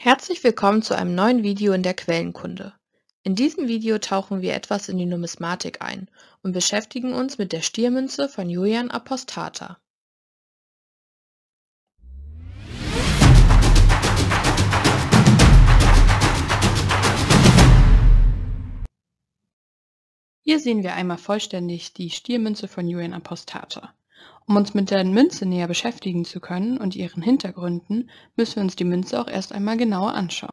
Herzlich willkommen zu einem neuen Video in der Quellenkunde. In diesem Video tauchen wir etwas in die Numismatik ein und beschäftigen uns mit der Stiermünze von Julian Apostata. Hier sehen wir einmal vollständig die Stiermünze von Julian Apostata. Um uns mit der Münze näher beschäftigen zu können und ihren Hintergründen, müssen wir uns die Münze auch erst einmal genauer anschauen.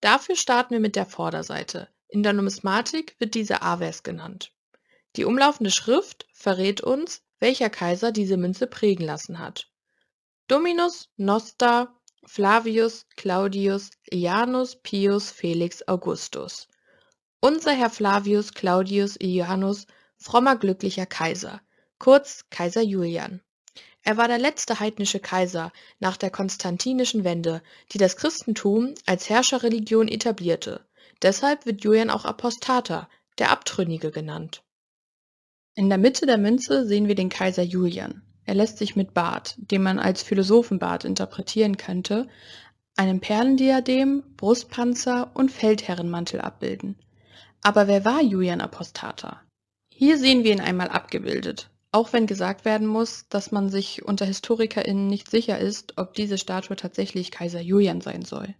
Dafür starten wir mit der Vorderseite. In der Numismatik wird diese Aves genannt. Die umlaufende Schrift verrät uns, welcher Kaiser diese Münze prägen lassen hat. Dominus, Nosta, Flavius, Claudius, Ianus, Pius, Felix, Augustus. Unser Herr Flavius, Claudius, Ianus, frommer glücklicher Kaiser – kurz Kaiser Julian. Er war der letzte heidnische Kaiser nach der konstantinischen Wende, die das Christentum als Herrscherreligion etablierte. Deshalb wird Julian auch Apostater, der Abtrünnige genannt. In der Mitte der Münze sehen wir den Kaiser Julian. Er lässt sich mit Bart, den man als Philosophenbart interpretieren könnte, einem Perlendiadem, Brustpanzer und Feldherrenmantel abbilden. Aber wer war Julian Apostater? Hier sehen wir ihn einmal abgebildet. Auch wenn gesagt werden muss, dass man sich unter HistorikerInnen nicht sicher ist, ob diese Statue tatsächlich Kaiser Julian sein soll.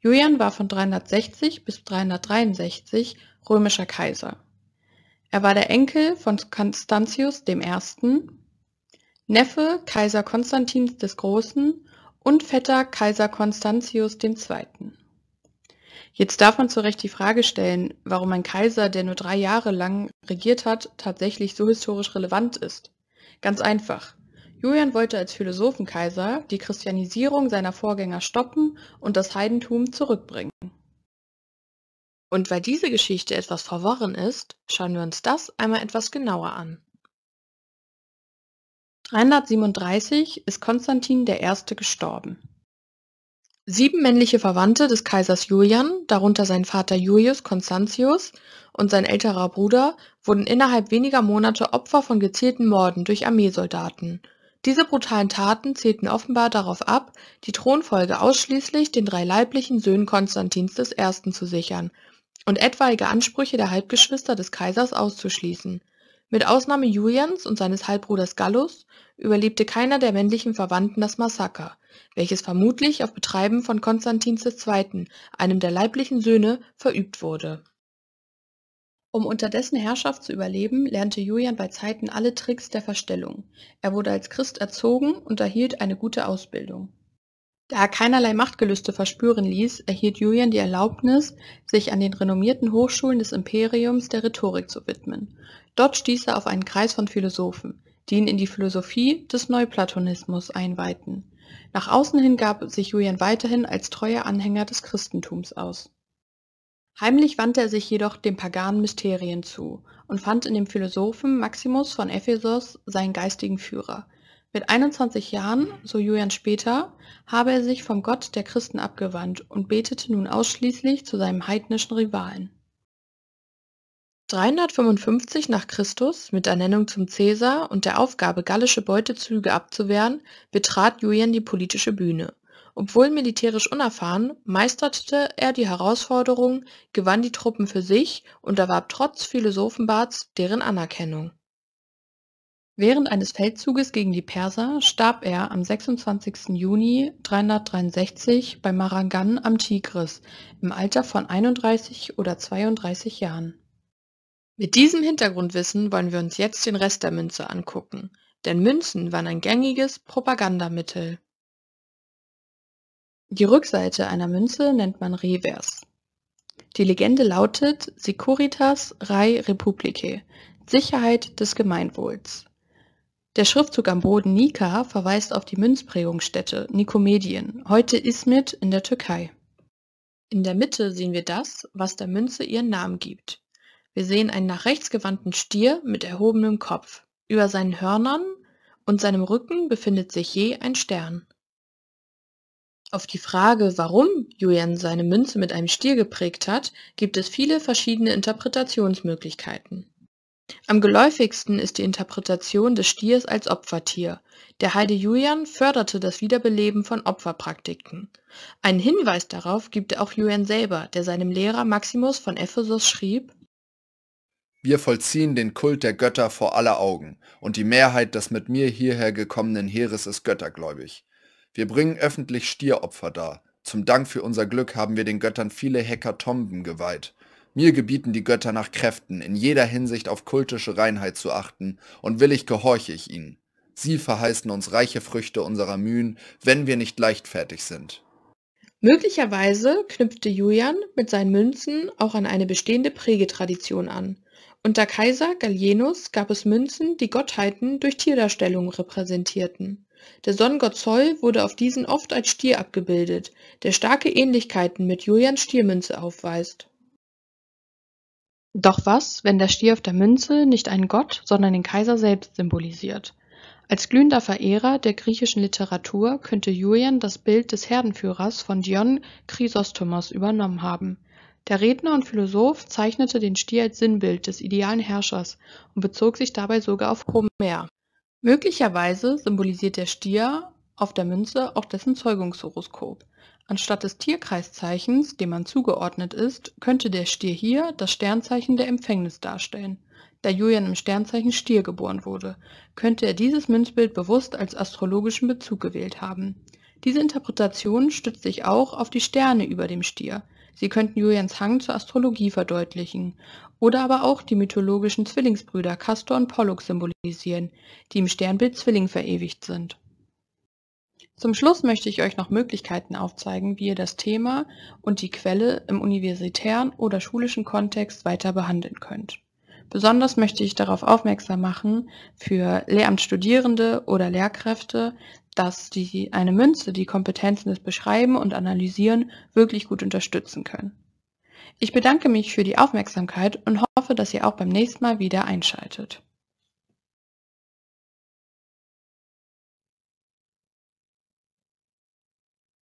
Julian war von 360 bis 363 römischer Kaiser. Er war der Enkel von Constantius I., Neffe Kaiser Konstantins des Großen und Vetter Kaiser Konstantius II. Jetzt darf man zu Recht die Frage stellen, warum ein Kaiser, der nur drei Jahre lang regiert hat, tatsächlich so historisch relevant ist. Ganz einfach. Julian wollte als Philosophenkaiser die Christianisierung seiner Vorgänger stoppen und das Heidentum zurückbringen. Und weil diese Geschichte etwas verworren ist, schauen wir uns das einmal etwas genauer an. 337 ist Konstantin I. gestorben. Sieben männliche Verwandte des Kaisers Julian, darunter sein Vater Julius Constantius und sein älterer Bruder, wurden innerhalb weniger Monate Opfer von gezielten Morden durch Armeesoldaten. Diese brutalen Taten zählten offenbar darauf ab, die Thronfolge ausschließlich den drei leiblichen Söhnen Konstantins I. zu sichern und etwaige Ansprüche der Halbgeschwister des Kaisers auszuschließen. Mit Ausnahme Julians und seines Halbbruders Gallus überlebte keiner der männlichen Verwandten das Massaker, welches vermutlich auf Betreiben von Konstantins II., einem der leiblichen Söhne, verübt wurde. Um unter dessen Herrschaft zu überleben, lernte Julian bei Zeiten alle Tricks der Verstellung. Er wurde als Christ erzogen und erhielt eine gute Ausbildung. Da er keinerlei Machtgelüste verspüren ließ, erhielt Julian die Erlaubnis, sich an den renommierten Hochschulen des Imperiums der Rhetorik zu widmen. Dort stieß er auf einen Kreis von Philosophen, die ihn in die Philosophie des Neuplatonismus einweihten. Nach außen hin gab sich Julian weiterhin als treuer Anhänger des Christentums aus. Heimlich wandte er sich jedoch den paganen Mysterien zu und fand in dem Philosophen Maximus von Ephesos seinen geistigen Führer. Mit 21 Jahren, so Julian später, habe er sich vom Gott der Christen abgewandt und betete nun ausschließlich zu seinem heidnischen Rivalen. 355 nach Christus mit Ernennung zum Cäsar und der Aufgabe, gallische Beutezüge abzuwehren, betrat Julian die politische Bühne. Obwohl militärisch unerfahren, meisterte er die Herausforderungen, gewann die Truppen für sich und erwarb trotz Philosophenbarts deren Anerkennung. Während eines Feldzuges gegen die Perser starb er am 26. Juni 363 bei Marangan am Tigris im Alter von 31 oder 32 Jahren. Mit diesem Hintergrundwissen wollen wir uns jetzt den Rest der Münze angucken, denn Münzen waren ein gängiges Propagandamittel. Die Rückseite einer Münze nennt man Revers. Die Legende lautet Securitas Rei Republicae, Sicherheit des Gemeinwohls. Der Schriftzug am Boden Nika verweist auf die Münzprägungsstätte Nikomedien, heute Izmit in der Türkei. In der Mitte sehen wir das, was der Münze ihren Namen gibt, wir sehen einen nach rechts gewandten Stier mit erhobenem Kopf. Über seinen Hörnern und seinem Rücken befindet sich je ein Stern. Auf die Frage, warum Julian seine Münze mit einem Stier geprägt hat, gibt es viele verschiedene Interpretationsmöglichkeiten. Am geläufigsten ist die Interpretation des Stiers als Opfertier. Der Heide Julian förderte das Wiederbeleben von Opferpraktiken. Einen Hinweis darauf gibt auch Julian selber, der seinem Lehrer Maximus von Ephesus schrieb, wir vollziehen den Kult der Götter vor aller Augen, und die Mehrheit des mit mir hierher gekommenen Heeres ist göttergläubig. Wir bringen öffentlich Stieropfer dar. Zum Dank für unser Glück haben wir den Göttern viele Hekatomben geweiht. Mir gebieten die Götter nach Kräften, in jeder Hinsicht auf kultische Reinheit zu achten, und willig gehorche ich ihnen. Sie verheißen uns reiche Früchte unserer Mühen, wenn wir nicht leichtfertig sind. Möglicherweise knüpfte Julian mit seinen Münzen auch an eine bestehende Prägetradition an unter Kaiser Gallienus gab es Münzen, die Gottheiten durch Tierdarstellungen repräsentierten. Der Sonnengott Zoll wurde auf diesen oft als Stier abgebildet, der starke Ähnlichkeiten mit Julians Stiermünze aufweist. Doch was, wenn der Stier auf der Münze nicht einen Gott, sondern den Kaiser selbst symbolisiert? Als glühender Verehrer der griechischen Literatur könnte Julian das Bild des Herdenführers von Dion Chrysostomos übernommen haben – der Redner und Philosoph zeichnete den Stier als Sinnbild des idealen Herrschers und bezog sich dabei sogar auf Homer. Möglicherweise symbolisiert der Stier auf der Münze auch dessen Zeugungshoroskop. Anstatt des Tierkreiszeichens, dem man zugeordnet ist, könnte der Stier hier das Sternzeichen der Empfängnis darstellen. Da Julian im Sternzeichen Stier geboren wurde, könnte er dieses Münzbild bewusst als astrologischen Bezug gewählt haben. Diese Interpretation stützt sich auch auf die Sterne über dem Stier, Sie könnten Julians Hang zur Astrologie verdeutlichen oder aber auch die mythologischen Zwillingsbrüder Castor und Pollux symbolisieren, die im Sternbild Zwilling verewigt sind. Zum Schluss möchte ich euch noch Möglichkeiten aufzeigen, wie ihr das Thema und die Quelle im universitären oder schulischen Kontext weiter behandeln könnt. Besonders möchte ich darauf aufmerksam machen, für Lehramtsstudierende oder Lehrkräfte, dass die, eine Münze die Kompetenzen des Beschreiben und Analysieren wirklich gut unterstützen können. Ich bedanke mich für die Aufmerksamkeit und hoffe, dass ihr auch beim nächsten Mal wieder einschaltet.